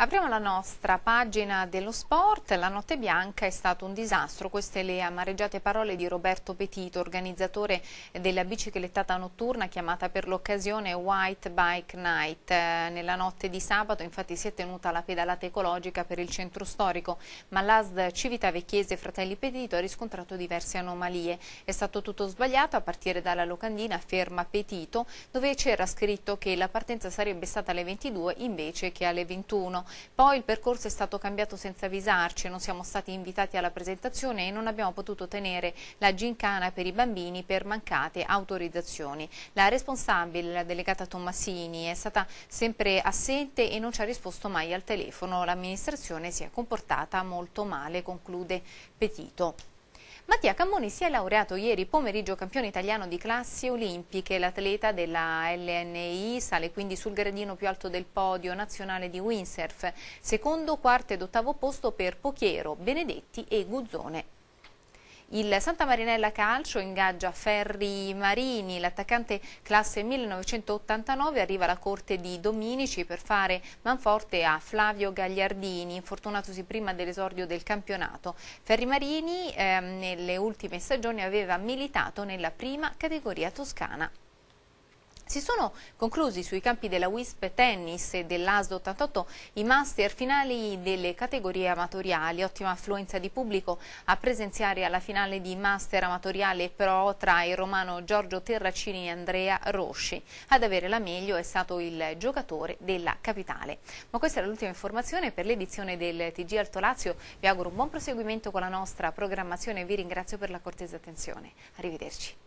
Apriamo la nostra pagina dello sport, la notte bianca è stato un disastro, queste le amareggiate parole di Roberto Petito, organizzatore della biciclettata notturna chiamata per l'occasione White Bike Night. Eh, nella notte di sabato infatti si è tenuta la pedalata ecologica per il centro storico, ma l'ASD Civitavecchiese Fratelli Petito ha riscontrato diverse anomalie. È stato tutto sbagliato a partire dalla locandina Ferma Petito, dove c'era scritto che la partenza sarebbe stata alle 22 invece che alle 21. Poi il percorso è stato cambiato senza avvisarci, non siamo stati invitati alla presentazione e non abbiamo potuto tenere la gincana per i bambini per mancate autorizzazioni. La responsabile, la delegata Tommasini, è stata sempre assente e non ci ha risposto mai al telefono. L'amministrazione si è comportata molto male, conclude Petito. Mattia Cammoni si è laureato ieri pomeriggio campione italiano di classi olimpiche. L'atleta della LNI sale quindi sul gradino più alto del podio nazionale di windsurf. Secondo, quarto ed ottavo posto per Pochiero, Benedetti e Guzzone. Il Santa Marinella Calcio ingaggia Ferri Marini, l'attaccante classe 1989 arriva alla corte di Dominici per fare manforte a Flavio Gagliardini, infortunatosi prima dell'esordio del campionato. Ferri Marini eh, nelle ultime stagioni aveva militato nella prima categoria toscana. Si sono conclusi sui campi della WISP Tennis e dell'ASD 88 i master finali delle categorie amatoriali. Ottima affluenza di pubblico a presenziare alla finale di master amatoriale pro tra il romano Giorgio Terracini e Andrea Rosci. Ad avere la meglio è stato il giocatore della capitale. Ma questa era l'ultima informazione per l'edizione del TG Alto Lazio. Vi auguro un buon proseguimento con la nostra programmazione e vi ringrazio per la cortese attenzione. Arrivederci.